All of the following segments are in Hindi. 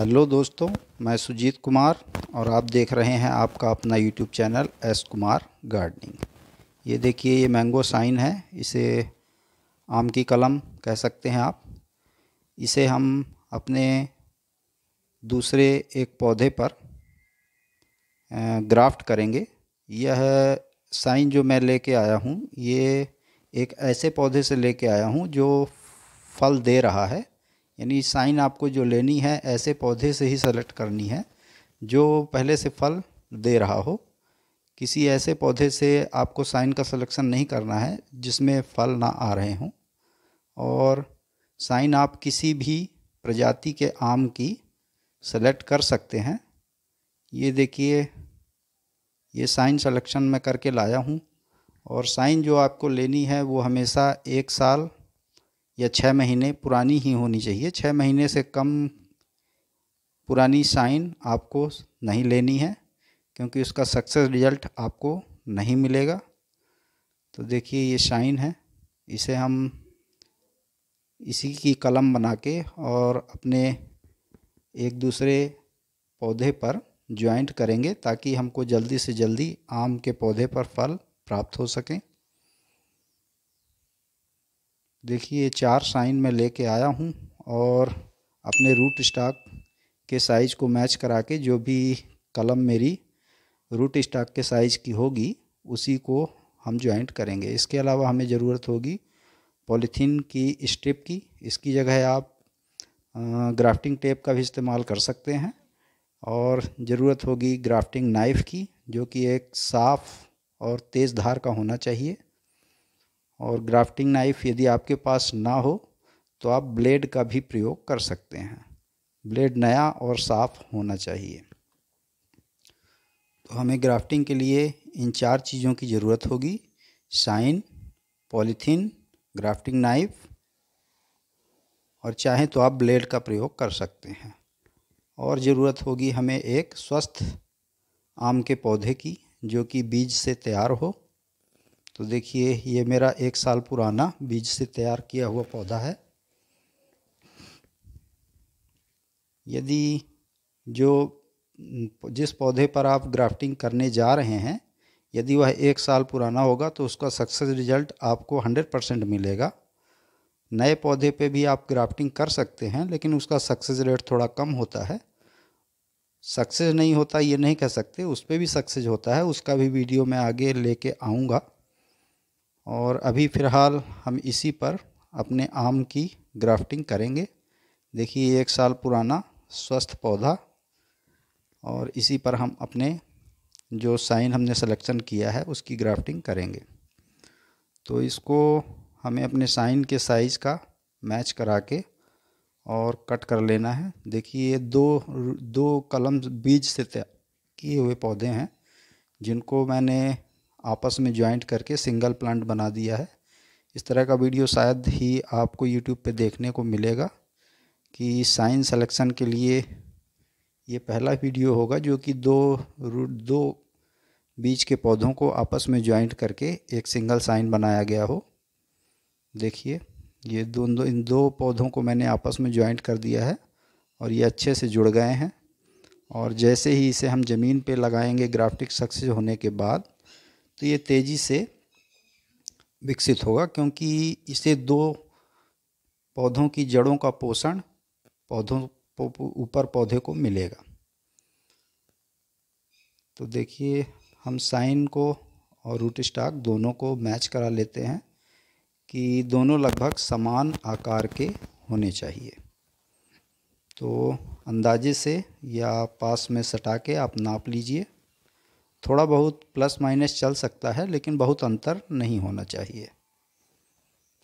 हेलो दोस्तों मैं सुजीत कुमार और आप देख रहे हैं आपका अपना YouTube channel S Kumar gardening ये देखिए ये मैंगो साइन है इसे आम की कलम कह सकते हैं आप इसे हम अपने दूसरे एक पौधे पर ग्राफ्ट करेंगे यह साइन जो मैं लेके आया हूँ ये एक ऐसे पौधे से लेके आया हूँ जो फल दे रहा है यानी साइन आपको जो लेनी है ऐसे पौधे से ही सेलेक्ट करनी है जो पहले से फल दे रहा हो किसी ऐसे पौधे से आपको साइन का सिलेक्शन नहीं करना है जिसमें फल ना आ रहे हों और साइन आप किसी भी प्रजाति के आम की सेलेक्ट कर सकते हैं ये देखिए ये साइन सिलेक्शन मैं करके लाया हूँ और साइन जो आपको लेनी है वो हमेशा एक साल या छः महीने पुरानी ही होनी चाहिए छः महीने से कम पुरानी साइन आपको नहीं लेनी है क्योंकि उसका सक्सेस रिजल्ट आपको नहीं मिलेगा तो देखिए ये साइन है इसे हम इसी की कलम बना के और अपने एक दूसरे पौधे पर ज्वाइंट करेंगे ताकि हमको जल्दी से जल्दी आम के पौधे पर फल प्राप्त हो सकें देखिए चार साइन में लेके आया हूँ और अपने रूट स्टॉक के साइज़ को मैच करा के जो भी कलम मेरी रूट स्टॉक के साइज़ की होगी उसी को हम ज्वाइंट करेंगे इसके अलावा हमें ज़रूरत होगी पॉलीथीन की स्ट्रिप की इसकी जगह आप ग्राफ्टिंग टेप का भी इस्तेमाल कर सकते हैं और ज़रूरत होगी ग्राफ्टिंग नाइफ़ की जो कि एक साफ़ और तेज़ धार का होना चाहिए और ग्राफ्टिंग नाइफ यदि आपके पास ना हो तो आप ब्लेड का भी प्रयोग कर सकते हैं ब्लेड नया और साफ़ होना चाहिए तो हमें ग्राफ्टिंग के लिए इन चार चीज़ों की ज़रूरत होगी साइन पॉलीथीन ग्राफ्टिंग नाइफ और चाहे तो आप ब्लेड का प्रयोग कर सकते हैं और ज़रूरत होगी हमें एक स्वस्थ आम के पौधे की जो कि बीज से तैयार हो तो देखिए ये मेरा एक साल पुराना बीज से तैयार किया हुआ पौधा है यदि जो जिस पौधे पर आप ग्राफ्टिंग करने जा रहे हैं यदि वह एक साल पुराना होगा तो उसका सक्सेस रिजल्ट आपको 100 परसेंट मिलेगा नए पौधे पे भी आप ग्राफ्टिंग कर सकते हैं लेकिन उसका सक्सेस रेट थोड़ा कम होता है सक्सेस नहीं होता ये नहीं कह सकते उस पर भी सक्सेस होता है उसका भी वीडियो मैं आगे लेके आऊँगा और अभी फ़िलहाल हम इसी पर अपने आम की ग्राफ्टिंग करेंगे देखिए एक साल पुराना स्वस्थ पौधा और इसी पर हम अपने जो साइन हमने सिलेक्शन किया है उसकी ग्राफ्टिंग करेंगे तो इसको हमें अपने साइन के साइज़ का मैच करा के और कट कर लेना है देखिए ये दो दो कलम बीज से किए हुए पौधे हैं जिनको मैंने आपस में ज्वाइंट करके सिंगल प्लांट बना दिया है इस तरह का वीडियो शायद ही आपको यूट्यूब पे देखने को मिलेगा कि साइन सिलेक्शन के लिए ये पहला वीडियो होगा जो कि दो रूट दो बीज के पौधों को आपस में ज्वाइंट करके एक सिंगल साइन बनाया गया हो देखिए ये दोनों इन दो पौधों को मैंने आपस में ज्वाइंट कर दिया है और ये अच्छे से जुड़ गए हैं और जैसे ही इसे हम ज़मीन पे लगाएंगे ग्राफ्टिक सक्सेस होने के बाद तो ये तेज़ी से विकसित होगा क्योंकि इसे दो पौधों की जड़ों का पोषण पौधों ऊपर पौधे को मिलेगा तो देखिए हम साइन को और रूट स्टॉक दोनों को मैच करा लेते हैं कि दोनों लगभग समान आकार के होने चाहिए तो अंदाजे से या पास में सटा के आप नाप लीजिए थोड़ा बहुत प्लस माइनस चल सकता है लेकिन बहुत अंतर नहीं होना चाहिए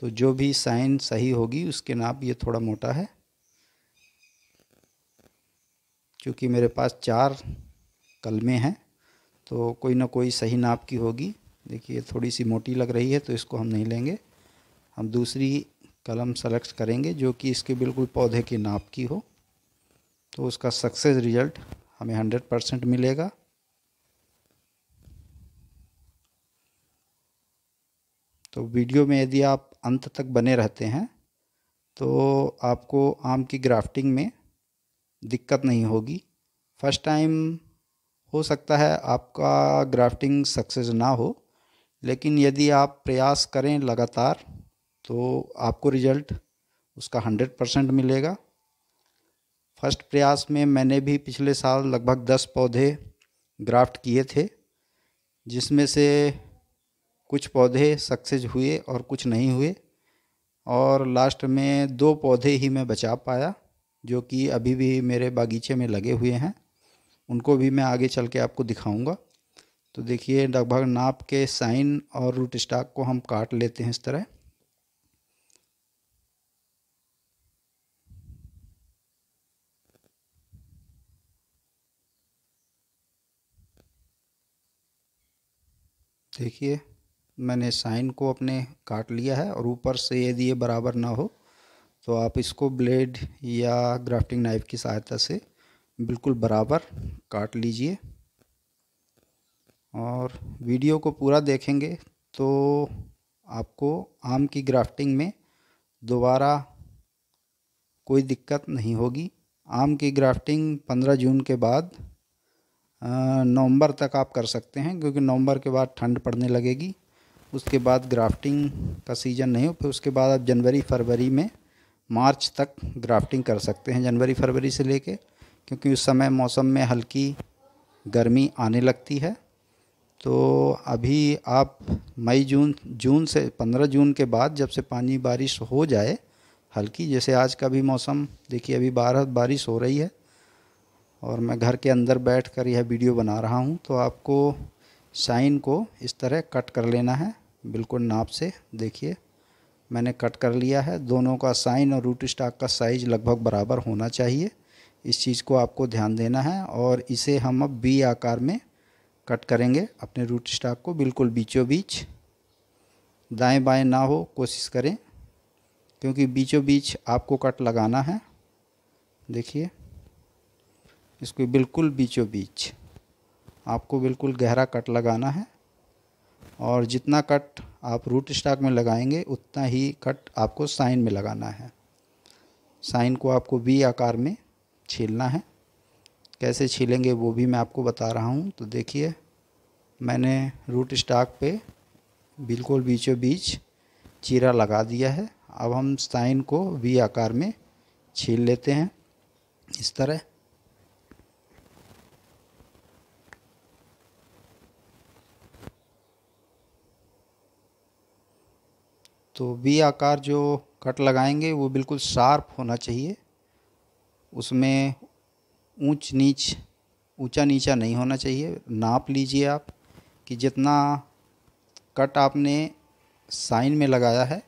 तो जो भी साइन सही होगी उसके नाप ये थोड़ा मोटा है क्योंकि मेरे पास चार कलमें हैं तो कोई ना कोई सही नाप की होगी देखिए थोड़ी सी मोटी लग रही है तो इसको हम नहीं लेंगे हम दूसरी कलम सेलेक्ट करेंगे जो कि इसके बिल्कुल पौधे के नाप की हो तो उसका सक्सेस रिजल्ट हमें हंड्रेड परसेंट मिलेगा तो वीडियो में यदि आप अंत तक बने रहते हैं तो आपको आम की ग्राफ्टिंग में दिक्कत नहीं होगी फर्स्ट टाइम हो सकता है आपका ग्राफ्टिंग सक्सेस ना हो लेकिन यदि आप प्रयास करें लगातार तो आपको रिजल्ट उसका हंड्रेड परसेंट मिलेगा फर्स्ट प्रयास में मैंने भी पिछले साल लगभग दस पौधे ग्राफ्ट किए थे जिसमें से कुछ पौधे सक्सेस हुए और कुछ नहीं हुए और लास्ट में दो पौधे ही मैं बचा पाया जो कि अभी भी मेरे बागीचे में लगे हुए हैं उनको भी मैं आगे चल के आपको दिखाऊंगा तो देखिए लगभग नाप के साइन और रूट स्टाक को हम काट लेते हैं इस तरह देखिए मैंने साइन को अपने काट लिया है और ऊपर से यदि ये बराबर ना हो तो आप इसको ब्लेड या ग्राफ्टिंग नाइफ की सहायता से बिल्कुल बराबर काट लीजिए और वीडियो को पूरा देखेंगे तो आपको आम की ग्राफ्टिंग में दोबारा कोई दिक्कत नहीं होगी आम की ग्राफ्टिंग 15 जून के बाद नवंबर तक आप कर सकते हैं क्योंकि नवंबर के बाद ठंड पड़ने लगेगी उसके बाद ग्राफ्टिंग का सीज़न नहीं हो फिर उसके बाद आप जनवरी फरवरी में मार्च तक ग्राफ्टिंग कर सकते हैं जनवरी फरवरी से लेके क्योंकि उस समय मौसम में हल्की गर्मी आने लगती है तो अभी आप मई जून जून से पंद्रह जून के बाद जब से पानी बारिश हो जाए हल्की जैसे आज का भी मौसम देखिए अभी बारह बारिश हो रही है और मैं घर के अंदर बैठ कर यह वीडियो बना रहा हूँ तो आपको साइन को इस तरह कट कर लेना है बिल्कुल नाप से देखिए मैंने कट कर लिया है दोनों का साइन और रूट स्टाक का साइज लगभग बराबर होना चाहिए इस चीज़ को आपको ध्यान देना है और इसे हम अब बी आकार में कट करेंगे अपने रूट स्टाक को बिल्कुल बीचों बीच दाएँ बाएँ ना हो कोशिश करें क्योंकि बीचों बीच आपको कट लगाना है देखिए इसको बिल्कुल बीचों बीच आपको बिल्कुल गहरा कट लगाना है और जितना कट आप रूट स्टॉक में लगाएंगे उतना ही कट आपको साइन में लगाना है साइन को आपको वी आकार में छीलना है कैसे छीलेंगे वो भी मैं आपको बता रहा हूँ तो देखिए मैंने रूट स्टॉक पे बिल्कुल बीचों बीच चीरा लगा दिया है अब हम साइन को वी आकार में छील लेते हैं इस तरह तो वी आकार जो कट लगाएंगे वो बिल्कुल शार्प होना चाहिए उसमें ऊंच नीच ऊंचा नीचा नहीं होना चाहिए नाप लीजिए आप कि जितना कट आपने साइन में लगाया है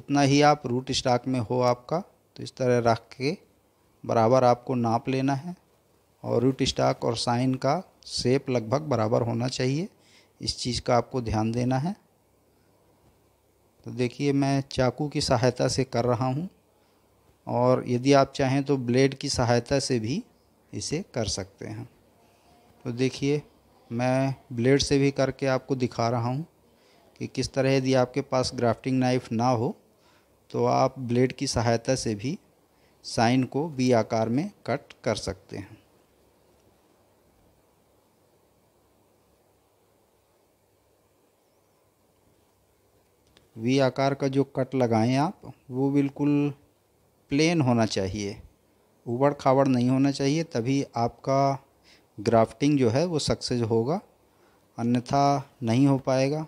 उतना ही आप रूट स्टॉक में हो आपका तो इस तरह रख के बराबर आपको नाप लेना है और रूट स्टॉक और साइन का सेप लगभग बराबर होना चाहिए इस चीज़ का आपको ध्यान देना है तो देखिए मैं चाकू की सहायता से कर रहा हूँ और यदि आप चाहें तो ब्लेड की सहायता से भी इसे कर सकते हैं तो देखिए मैं ब्लेड से भी करके आपको दिखा रहा हूँ कि किस तरह यदि आपके पास ग्राफ्टिंग नाइफ ना हो तो आप ब्लेड की सहायता से भी साइन को बी आकार में कट कर सकते हैं वी आकार का जो कट लगाएं आप वो बिल्कुल प्लेन होना चाहिए उबड़ खाबड़ नहीं होना चाहिए तभी आपका ग्राफ्टिंग जो है वो सक्सेस होगा अन्यथा नहीं हो पाएगा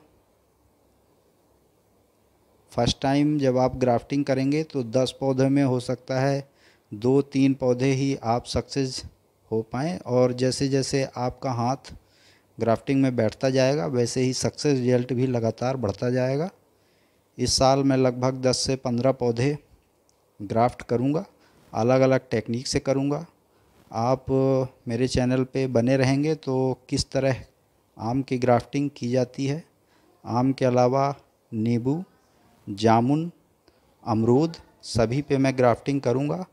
फर्स्ट टाइम जब आप ग्राफ्टिंग करेंगे तो दस पौधे में हो सकता है दो तीन पौधे ही आप सक्सेस हो पाएँ और जैसे जैसे आपका हाथ ग्राफ्टिंग में बैठता जाएगा वैसे ही सक्सेस रिजल्ट भी लगातार बढ़ता जाएगा इस साल मैं लगभग 10 से 15 पौधे ग्राफ्ट करूँगा अलग अलग टेक्निक से करूँगा आप मेरे चैनल पे बने रहेंगे तो किस तरह आम की ग्राफ्टिंग की जाती है आम के अलावा नींबू जामुन अमरूद सभी पे मैं ग्राफ्टिंग करूँगा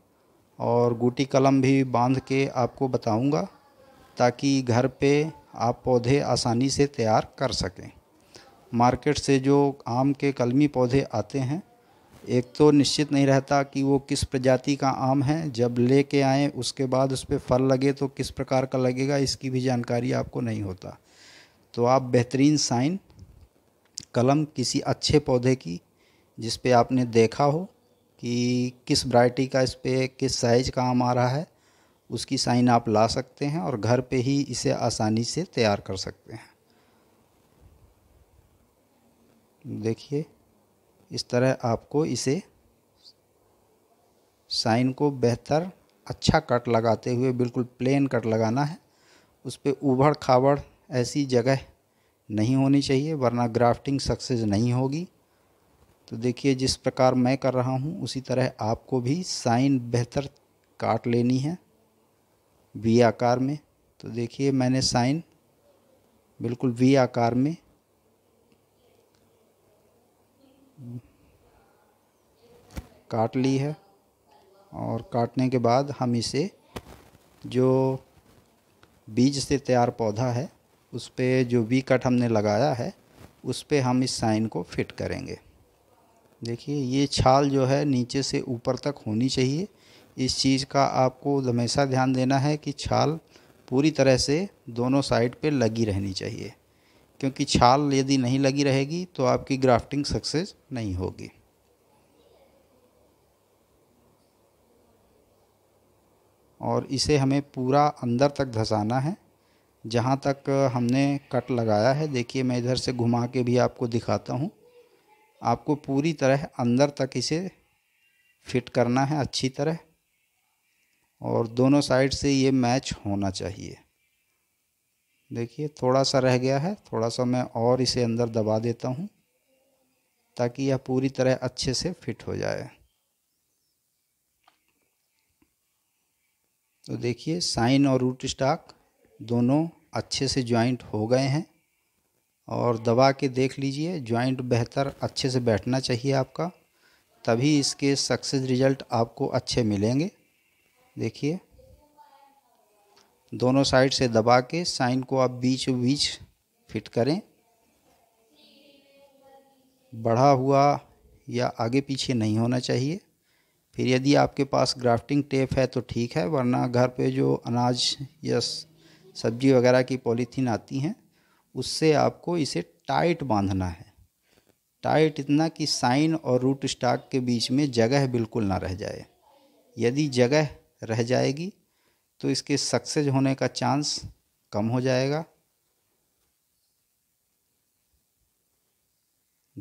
और गुटी कलम भी बांध के आपको बताऊँगा ताकि घर पे आप पौधे आसानी से तैयार कर सकें मार्केट से जो आम के कलमी पौधे आते हैं एक तो निश्चित नहीं रहता कि वो किस प्रजाति का आम है जब ले कर आएँ उसके बाद उस पर फल लगे तो किस प्रकार का लगेगा इसकी भी जानकारी आपको नहीं होता तो आप बेहतरीन साइन कलम किसी अच्छे पौधे की जिस पे आपने देखा हो कि किस वराइटी का इस पर किस साइज का आम आ रहा है उसकी साइन आप ला सकते हैं और घर पे ही इसे आसानी से तैयार कर सकते हैं देखिए इस तरह आपको इसे साइन को बेहतर अच्छा कट लगाते हुए बिल्कुल प्लेन कट लगाना है उस पर उबड़ खाबड़ ऐसी जगह नहीं होनी चाहिए वरना ग्राफ्टिंग सक्सेस नहीं होगी तो देखिए जिस प्रकार मैं कर रहा हूँ उसी तरह आपको भी साइन बेहतर काट लेनी है वी आकार में तो देखिए मैंने साइन बिल्कुल वी आकार में काट ली है और काटने के बाद हम इसे जो बीज से तैयार पौधा है उस पर जो वी कट हमने लगाया है उस पर हम इस साइन को फिट करेंगे देखिए ये छाल जो है नीचे से ऊपर तक होनी चाहिए इस चीज़ का आपको हमेशा ध्यान देना है कि छाल पूरी तरह से दोनों साइड पे लगी रहनी चाहिए क्योंकि छाल यदि नहीं लगी रहेगी तो आपकी ग्राफ्टिंग सक्सेस नहीं होगी और इसे हमें पूरा अंदर तक धसाना है जहाँ तक हमने कट लगाया है देखिए मैं इधर से घुमा के भी आपको दिखाता हूँ आपको पूरी तरह अंदर तक इसे फिट करना है अच्छी तरह और दोनों साइड से ये मैच होना चाहिए देखिए थोड़ा सा रह गया है थोड़ा सा मैं और इसे अंदर दबा देता हूँ ताकि यह पूरी तरह अच्छे से फिट हो जाए तो देखिए साइन और रूट स्टाक दोनों अच्छे से ज्वाइंट हो गए हैं और दबा के देख लीजिए ज्वाइंट बेहतर अच्छे से बैठना चाहिए आपका तभी इसके सक्सेस रिजल्ट आपको अच्छे मिलेंगे देखिए दोनों साइड से दबा के साइन को आप बीच बीच फिट करें बढ़ा हुआ या आगे पीछे नहीं होना चाहिए फिर यदि आपके पास ग्राफ्टिंग टेप है तो ठीक है वरना घर पे जो अनाज या सब्जी वगैरह की पॉलीथीन आती हैं उससे आपको इसे टाइट बांधना है टाइट इतना कि साइन और रूट स्टॉक के बीच में जगह बिल्कुल ना रह जाए यदि जगह रह जाएगी तो इसके सक्सेस होने का चांस कम हो जाएगा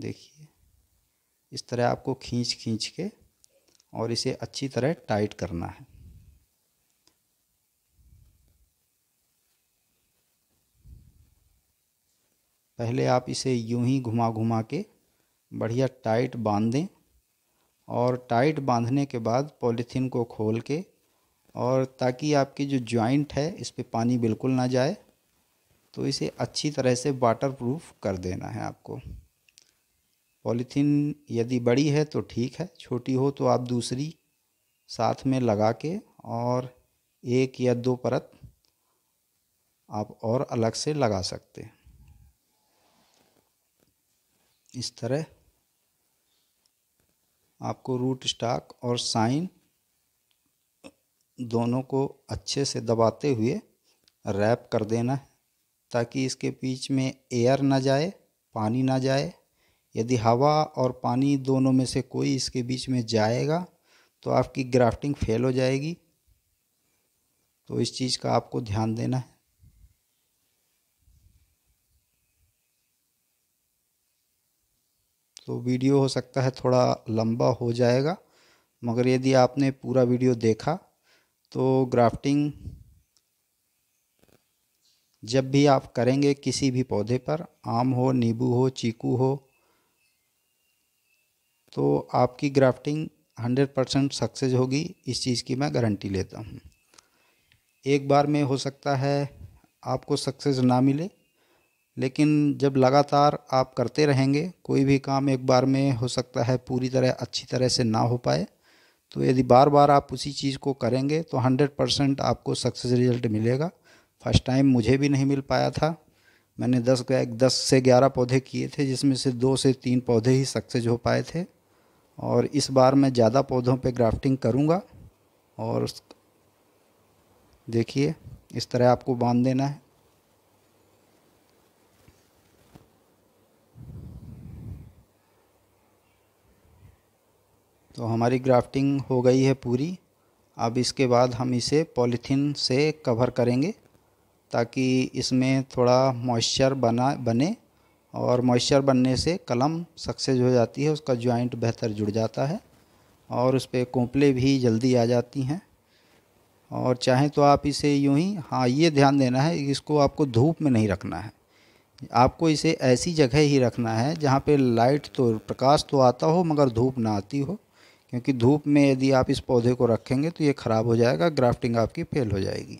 देखिए इस तरह आपको खींच खींच के और इसे अच्छी तरह टाइट करना है पहले आप इसे यूं ही घुमा घुमा के बढ़िया टाइट बांध दें और टाइट बांधने के बाद पॉलीथीन को खोल के और ताकि आपकी जो जॉइंट है इस पर पानी बिल्कुल ना जाए तो इसे अच्छी तरह से वाटर प्रूफ कर देना है आपको पॉलीथीन यदि बड़ी है तो ठीक है छोटी हो तो आप दूसरी साथ में लगा के और एक या दो परत आप और अलग से लगा सकते हैं इस तरह आपको रूट स्टॉक और साइन दोनों को अच्छे से दबाते हुए रैप कर देना है ताकि इसके बीच में एयर ना जाए पानी ना जाए यदि हवा और पानी दोनों में से कोई इसके बीच में जाएगा तो आपकी ग्राफ्टिंग फेल हो जाएगी तो इस चीज़ का आपको ध्यान देना है तो वीडियो हो सकता है थोड़ा लंबा हो जाएगा मगर यदि आपने पूरा वीडियो देखा तो ग्राफ्टिंग जब भी आप करेंगे किसी भी पौधे पर आम हो नींबू हो चीकू हो तो आपकी ग्राफ्टिंग हंड्रेड परसेंट सक्सेस होगी इस चीज़ की मैं गारंटी लेता हूँ एक बार में हो सकता है आपको सक्सेस ना मिले लेकिन जब लगातार आप करते रहेंगे कोई भी काम एक बार में हो सकता है पूरी तरह अच्छी तरह से ना हो पाए तो यदि बार बार आप उसी चीज़ को करेंगे तो 100 परसेंट आपको सक्सेस रिजल्ट मिलेगा फर्स्ट टाइम मुझे भी नहीं मिल पाया था मैंने दस दस से ग्यारह पौधे किए थे जिसमें से दो से तीन पौधे ही सक्सेस हो पाए थे और इस बार मैं ज़्यादा पौधों पे ग्राफ्टिंग करूँगा और देखिए इस तरह आपको बांध देना है तो हमारी ग्राफ्टिंग हो गई है पूरी अब इसके बाद हम इसे पॉलीथीन से कवर करेंगे ताकि इसमें थोड़ा मॉइस्चर बना बने और मॉइस्चर बनने से कलम सक्सेस हो जाती है उसका जॉइंट बेहतर जुड़ जाता है और उस पर कोंपले भी जल्दी आ जाती हैं और चाहें तो आप इसे यूं ही हाँ ये ध्यान देना है इसको आपको धूप में नहीं रखना है आपको इसे ऐसी जगह ही रखना है जहाँ पे लाइट तो प्रकाश तो आता हो मगर धूप ना आती हो क्योंकि धूप में यदि आप इस पौधे को रखेंगे तो ये ख़राब हो जाएगा ग्राफ्टिंग आपकी फेल हो जाएगी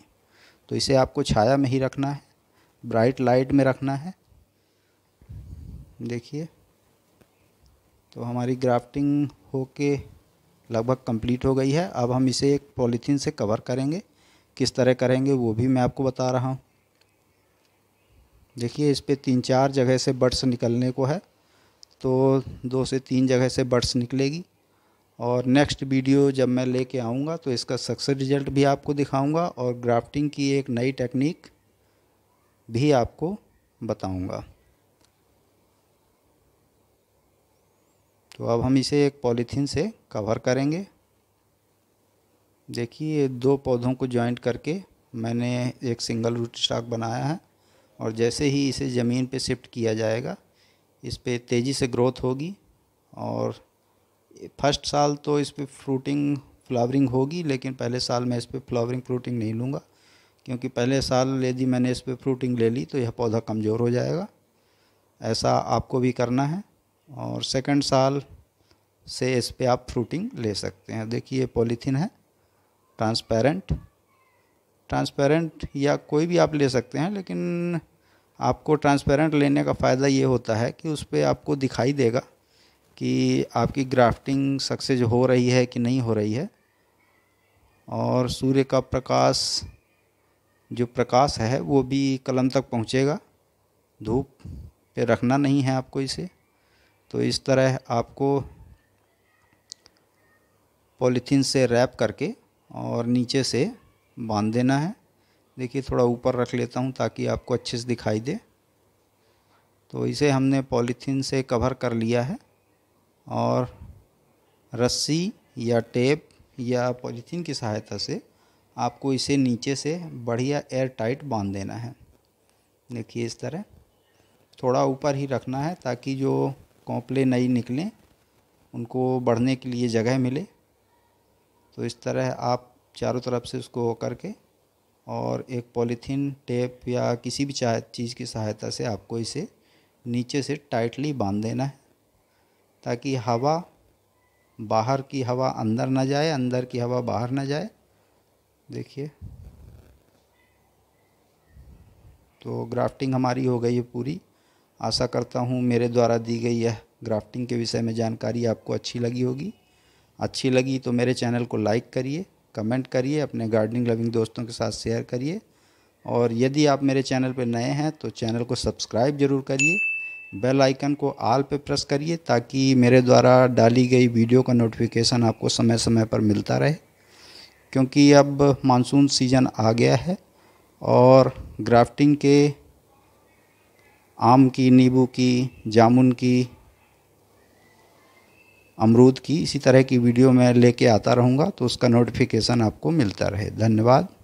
तो इसे आपको छाया में ही रखना है ब्राइट लाइट में रखना है देखिए तो हमारी ग्राफ्टिंग होके लगभग कंप्लीट हो गई है अब हम इसे एक पॉलीथीन से कवर करेंगे किस तरह करेंगे वो भी मैं आपको बता रहा हूँ देखिए इस पर तीन चार जगह से बर्ड्स निकलने को है तो दो से तीन जगह से बर्ड्स निकलेगी और नेक्स्ट वीडियो जब मैं लेके आऊँगा तो इसका सक्सेस रिजल्ट भी आपको दिखाऊँगा और ग्राफ्टिंग की एक नई टेक्निक भी आपको बताऊँगा तो अब हम इसे एक पॉलीथीन से कवर करेंगे देखिए दो पौधों को जॉइंट करके मैंने एक सिंगल रूट स्टॉक बनाया है और जैसे ही इसे ज़मीन पे शिफ्ट किया जाएगा इस पर तेज़ी से ग्रोथ होगी और फर्स्ट साल तो इस पर फ्रूटिंग फ्लावरिंग होगी लेकिन पहले साल मैं इस पर फ्लावरिंग फ्रूटिंग नहीं लूँगा क्योंकि पहले साल यदि मैंने इस पर फ्रूटिंग ले ली तो यह पौधा कमज़ोर हो जाएगा ऐसा आपको भी करना है और सेकंड साल से इस पर आप फ्रूटिंग ले सकते हैं देखिए ये पॉलीथीन है ट्रांसपेरेंट ट्रांसपेरेंट या कोई भी आप ले सकते हैं लेकिन आपको ट्रांसपेरेंट लेने का फ़ायदा ये होता है कि उस पर आपको दिखाई देगा कि आपकी ग्राफ्टिंग सक्सेस हो रही है कि नहीं हो रही है और सूर्य का प्रकाश जो प्रकाश है वो भी कलम तक पहुंचेगा धूप पे रखना नहीं है आपको इसे तो इस तरह आपको पॉलीथीन से रैप करके और नीचे से बांध देना है देखिए थोड़ा ऊपर रख लेता हूँ ताकि आपको अच्छे से दिखाई दे तो इसे हमने पॉलीथीन से कवर कर लिया है और रस्सी या टेप या पॉलीथीन की सहायता से आपको इसे नीचे से बढ़िया एयर टाइट बांध देना है देखिए इस तरह थोड़ा ऊपर ही रखना है ताकि जो कौपले नई निकलें उनको बढ़ने के लिए जगह मिले तो इस तरह आप चारों तरफ से उसको करके और एक पॉलीथीन टेप या किसी भी चीज़ की सहायता से आपको इसे नीचे से टाइटली बांध देना है ताकि हवा बाहर की हवा अंदर ना जाए अंदर की हवा बाहर ना जाए देखिए तो ग्राफ्टिंग हमारी हो गई है पूरी आशा करता हूँ मेरे द्वारा दी गई यह ग्राफ्टिंग के विषय में जानकारी आपको अच्छी लगी होगी अच्छी लगी तो मेरे चैनल को लाइक करिए कमेंट करिए अपने गार्डनिंग लविंग दोस्तों के साथ शेयर करिए और यदि आप मेरे चैनल पर नए हैं तो चैनल को सब्सक्राइब ज़रूर करिए बेल आइकन को आल पे प्रेस करिए ताकि मेरे द्वारा डाली गई वीडियो का नोटिफिकेशन आपको समय समय पर मिलता रहे क्योंकि अब मानसून सीज़न आ गया है और ग्राफ्टिंग के आम की नींबू की जामुन की अमरूद की इसी तरह की वीडियो मैं लेके आता रहूँगा तो उसका नोटिफिकेशन आपको मिलता रहे धन्यवाद